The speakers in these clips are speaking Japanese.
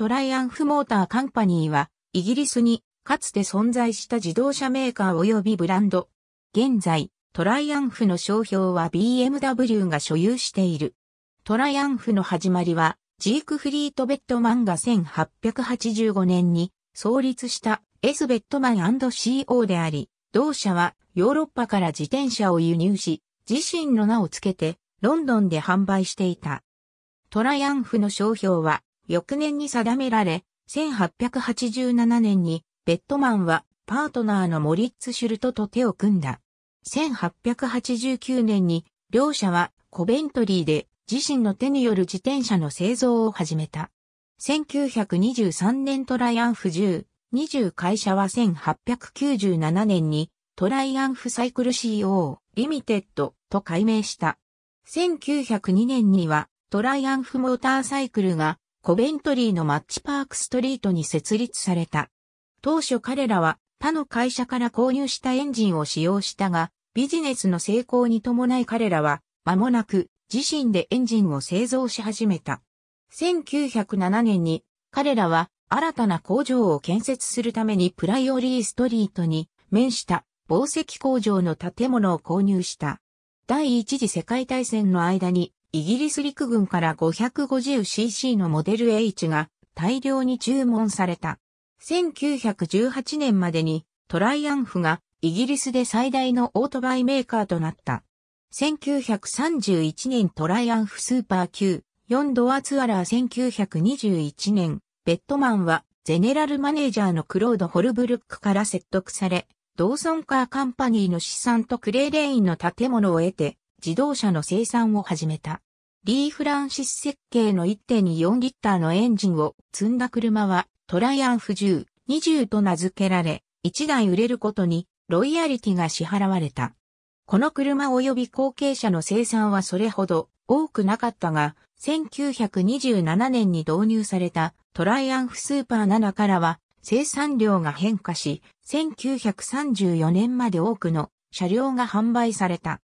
トライアンフモーターカンパニーは、イギリスにかつて存在した自動車メーカー及びブランド。現在、トライアンフの商標は BMW が所有している。トライアンフの始まりは、ジークフリート・ベットマンが1885年に創立したエス・ベットマン &CO であり、同社はヨーロッパから自転車を輸入し、自身の名を付けてロンドンで販売していた。トライアンフの商標は翌年に定められ、1887年にベッドマンはパートナーのモリッツ・シュルトと手を組んだ。1889年に両者はコベントリーで自身の手による自転車の製造を始めた。1923年トライアンフ10、20会社は1897年にトライアンフサイクル CO リミテッドと改名した。1902年にはトライアンフモーターサイクルがコベントリーのマッチパークストリートに設立された。当初彼らは他の会社から購入したエンジンを使用したが、ビジネスの成功に伴い彼らは間もなく自身でエンジンを製造し始めた。1907年に彼らは新たな工場を建設するためにプライオリーストリートに面した紡績工場の建物を購入した。第一次世界大戦の間にイギリス陸軍から 550cc のモデル H が大量に注文された。1918年までにトライアンフがイギリスで最大のオートバイメーカーとなった。1931年トライアンフスーパー級4ドアツアラー1921年、ベッドマンはゼネラルマネージャーのクロード・ホルブルックから説得され、ドーソンカーカンパニーの資産とクレーレインの建物を得て、自動車の生産を始めた。リー・フランシス設計の1.24リッターのエンジンを積んだ車はトライアンフ10、20と名付けられ、1台売れることにロイヤリティが支払われた。この車及び後継車の生産はそれほど多くなかったが、1927年に導入されたトライアンフスーパー7からは生産量が変化し、1934年まで多くの車両が販売された。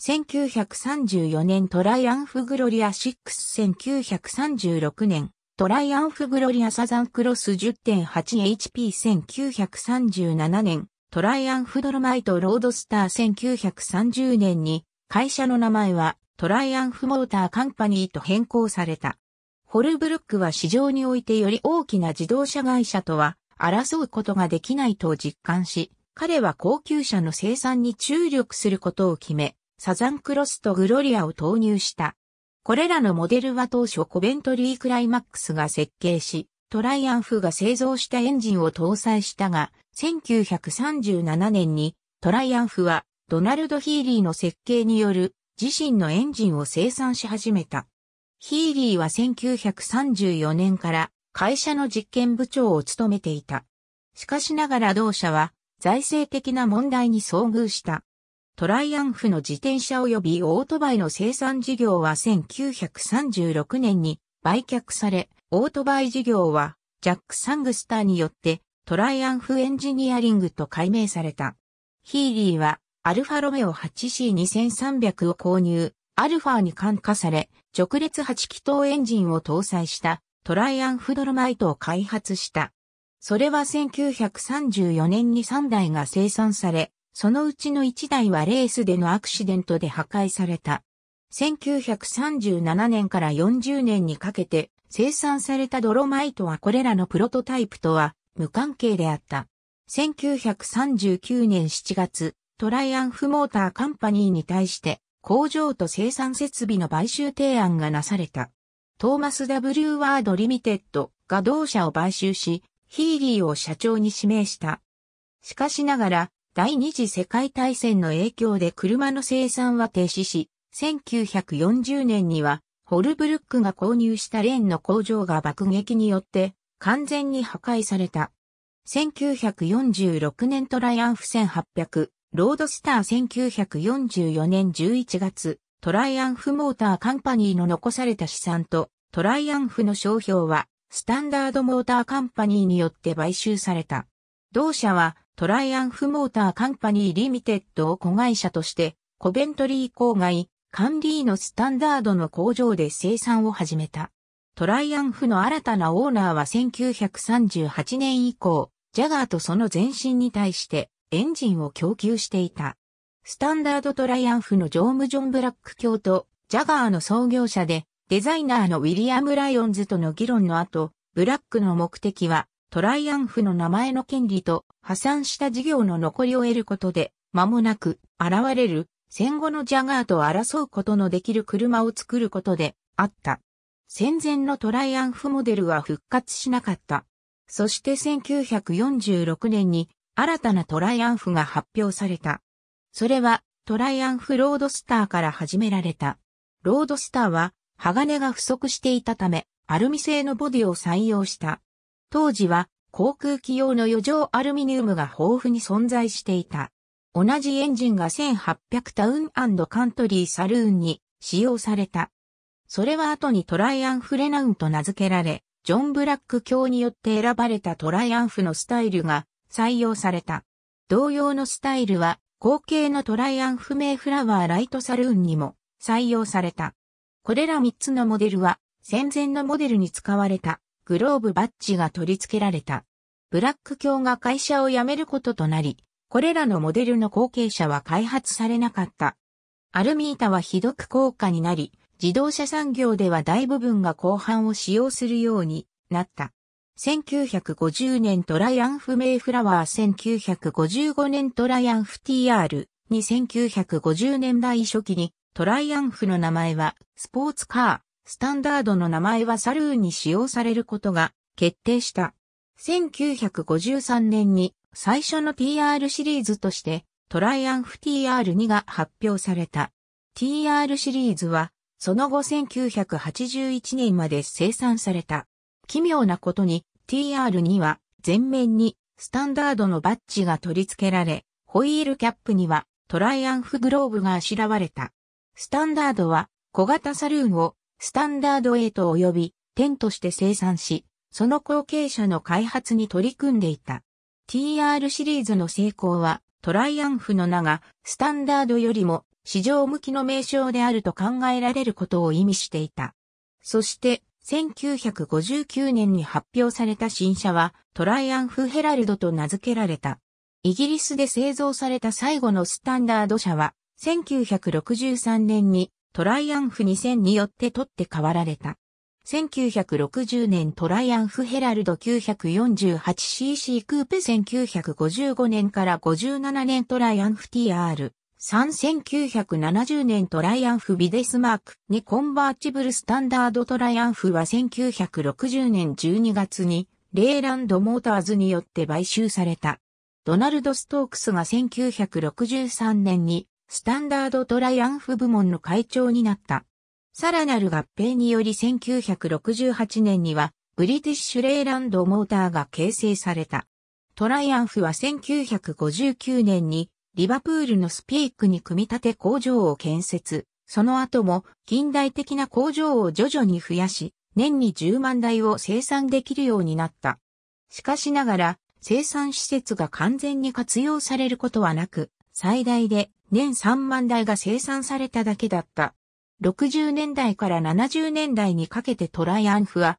1934年トライアンフグロリア61936年トライアンフグロリアサザンクロス 10.8HP1937 年、トライアンフドロマイトロードスター1930年に、会社の名前はトライアンフモーターカンパニーと変更された。ホルブルックは市場においてより大きな自動車会社とは争うことができないと実感し、彼は高級車の生産に注力することを決め、サザンクロスとグロリアを投入した。これらのモデルは当初コベントリークライマックスが設計し、トライアンフが製造したエンジンを搭載したが、1937年にトライアンフはドナルド・ヒーリーの設計による自身のエンジンを生産し始めた。ヒーリーは1934年から会社の実験部長を務めていた。しかしながら同社は財政的な問題に遭遇した。トライアンフの自転車及びオートバイの生産事業は1936年に売却され、オートバイ事業はジャック・サングスターによってトライアンフエンジニアリングと改名された。ヒーリーはアルファロメオ 8C2300 を購入、アルファに感化され、直列8気筒エンジンを搭載したトライアンフドロマイトを開発した。それは1934年に3台が生産され、そのうちの1台はレースでのアクシデントで破壊された。1937年から40年にかけて生産されたドロマイトはこれらのプロトタイプとは無関係であった。1939年7月、トライアンフモーターカンパニーに対して工場と生産設備の買収提案がなされた。トーマス W ワードリミテッドが同社を買収し、ヒーリーを社長に指名した。しかしながら、第二次世界大戦の影響で車の生産は停止し、1940年にはホルブルックが購入したレーンの工場が爆撃によって完全に破壊された。1946年トライアンフ1800、ロードスター1944年11月、トライアンフモーターカンパニーの残された資産とトライアンフの商標はスタンダードモーターカンパニーによって買収された。同社はトライアンフモーターカンパニーリミテッドを子会社として、コベントリー郊外、カンリーのスタンダードの工場で生産を始めた。トライアンフの新たなオーナーは1938年以降、ジャガーとその前身に対してエンジンを供給していた。スタンダードトライアンフのジョーム・ジョン・ブラック卿とジャガーの創業者でデザイナーのウィリアム・ライオンズとの議論の後、ブラックの目的はトライアンフの名前の権利と破産した事業の残りを得ることで、間もなく現れる戦後のジャガーと争うことのできる車を作ることであった。戦前のトライアンフモデルは復活しなかった。そして1946年に新たなトライアンフが発表された。それはトライアンフロードスターから始められた。ロードスターは鋼が不足していたためアルミ製のボディを採用した。当時は航空機用の余剰アルミニウムが豊富に存在していた。同じエンジンが1800タウンカントリーサルーンに使用された。それは後にトライアンフレナウンと名付けられ、ジョン・ブラック卿によって選ばれたトライアンフのスタイルが採用された。同様のスタイルは、後継のトライアンフ名フラワーライトサルーンにも採用された。これら3つのモデルは戦前のモデルに使われたグローブバッジが取り付けられた。ブラック卿が会社を辞めることとなり、これらのモデルの後継者は開発されなかった。アルミータはひどく高価になり、自動車産業では大部分が後半を使用するようになった。1950年トライアンフメイフラワー1955年トライアンフ TR に1950年代初期にトライアンフの名前はスポーツカー。スタンダードの名前はサルーンに使用されることが決定した。1953年に最初の TR シリーズとしてトライアンフ TR2 が発表された。TR シリーズはその後1981年まで生産された。奇妙なことに TR2 は前面にスタンダードのバッジが取り付けられ、ホイールキャップにはトライアンフグローブがあしらわれた。スタンダードは小型サルーンをスタンダード8及び10として生産し、その後継者の開発に取り組んでいた。TR シリーズの成功は、トライアンフの名が、スタンダードよりも、市場向きの名称であると考えられることを意味していた。そして、1959年に発表された新車は、トライアンフヘラルドと名付けられた。イギリスで製造された最後のスタンダード車は、1963年にトライアンフ2000によって取って代わられた。1960年トライアンフヘラルド 948cc クーペ1955年から57年トライアンフ TR。3970年トライアンフビデスマーク2コンバーチブルスタンダードトライアンフは1960年12月にレーランドモーターズによって買収された。ドナルド・ストークスが1963年にスタンダードトライアンフ部門の会長になった。さらなる合併により1968年には、ブリティッシュレイランドモーターが形成された。トライアンフは1959年にリバプールのスピークに組み立て工場を建設。その後も近代的な工場を徐々に増やし、年に10万台を生産できるようになった。しかしながら、生産施設が完全に活用されることはなく、最大で年3万台が生産されただけだった。60年代から70年代にかけてトライアンフは、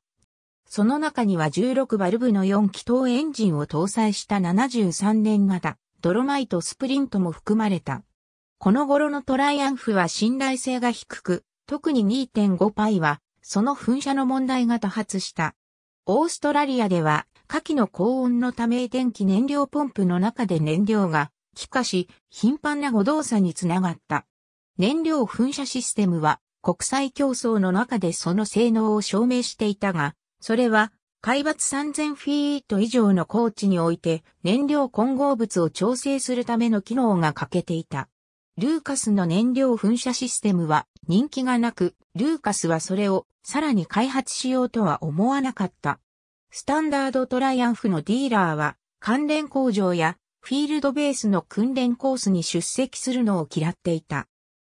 その中には16バルブの4気筒エンジンを搭載した73年型、ドロマイトスプリントも含まれた。この頃のトライアンフは信頼性が低く、特に2.5パイは、その噴射の問題が多発した。オーストラリアでは、下記の高温のため電気燃料ポンプの中で燃料がしかし、頻繁な誤動作につながった。燃料噴射システムは国際競争の中でその性能を証明していたが、それは海抜3000フィート以上の高地において燃料混合物を調整するための機能が欠けていた。ルーカスの燃料噴射システムは人気がなく、ルーカスはそれをさらに開発しようとは思わなかった。スタンダードトライアンフのディーラーは関連工場やフィールドベースの訓練コースに出席するのを嫌っていた。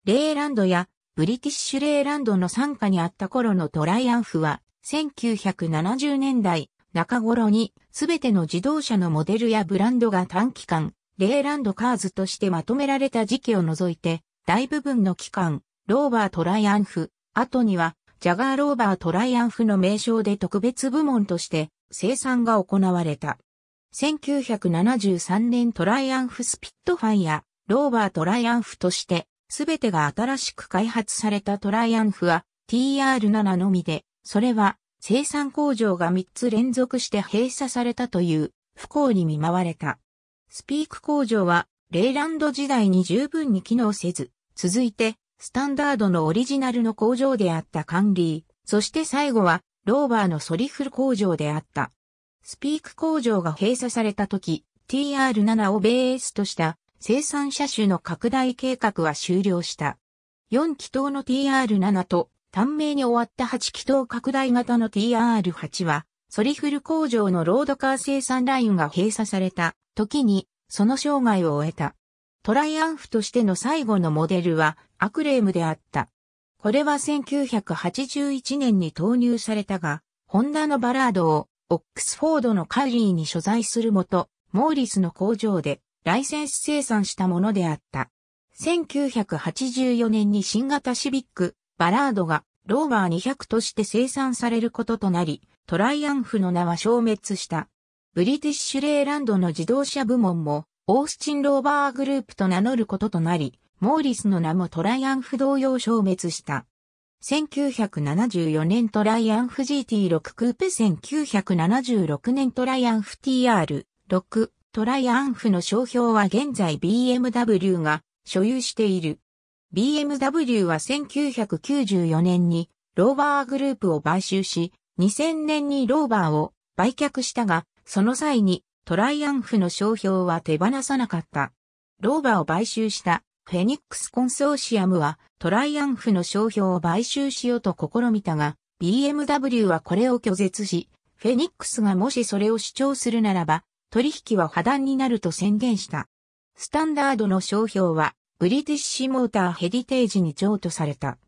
レーランドやブリティッシュレーランドの参加にあった頃のトライアンフは、1970年代中頃にすべての自動車のモデルやブランドが短期間、レーランドカーズとしてまとめられた時期を除いて、大部分の期間、ローバートライアンフ、後には、ジャガーローバートライアンフの名称で特別部門として生産が行われた。1973年トライアンフスピットファイア、ローバートライアンフとして、すべてが新しく開発されたトライアンフは TR7 のみで、それは生産工場が3つ連続して閉鎖されたという不幸に見舞われた。スピーク工場はレイランド時代に十分に機能せず、続いてスタンダードのオリジナルの工場であったカンリー、そして最後はローバーのソリフル工場であった。スピーク工場が閉鎖された時、TR7 をベースとした生産車種の拡大計画は終了した。4気筒の TR7 と短命に終わった8気筒拡大型の TR8 は、ソリフル工場のロードカー生産ラインが閉鎖された時に、その生涯を終えた。トライアンフとしての最後のモデルはアクレームであった。これは1981年に投入されたが、ホンダのバラードをオックスフォードのカリーに所在するもと、モーリスの工場でライセンス生産したものであった。1984年に新型シビック、バラードがローバー200として生産されることとなり、トライアンフの名は消滅した。ブリティッシュレーランドの自動車部門も、オースチンローバーグループと名乗ることとなり、モーリスの名もトライアンフ同様消滅した。1974年トライアンフ GT6 クーペ1976年トライアンフ TR6 トライアンフの商標は現在 BMW が所有している。BMW は1994年にローバーグループを買収し、2000年にローバーを売却したが、その際にトライアンフの商標は手放さなかった。ローバーを買収したフェニックスコンソーシアムはトライアンフの商標を買収しようと試みたが、BMW はこれを拒絶し、フェニックスがもしそれを主張するならば、取引は破談になると宣言した。スタンダードの商標は、ブリティッシュモーターヘリテージに譲渡された。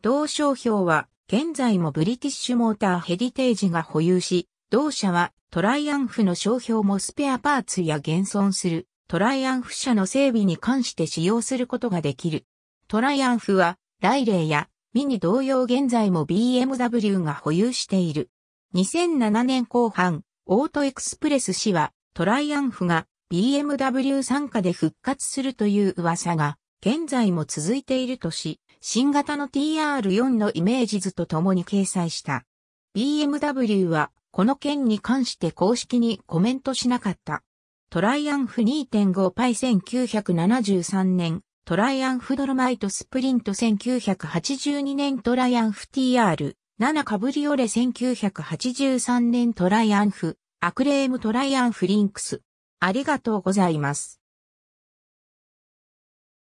同商標は、現在もブリティッシュモーターヘリテージが保有し、同社はトライアンフの商標もスペアパーツや現存するトライアンフ社の整備に関して使用することができる。トライアンフは、ライレーやミニ同様現在も BMW が保有している。2007年後半、オートエクスプレス氏は、トライアンフが BMW 参加で復活するという噂が、現在も続いているとし、新型の TR4 のイメージ図と共に掲載した。BMW は、この件に関して公式にコメントしなかった。トライアンフ2.5パイ1973年、トライアンフドロマイトスプリント1982年トライアンフ TR、7カブリオレ1983年トライアンフ、アクレームトライアンフリンクス。ありがとうございます。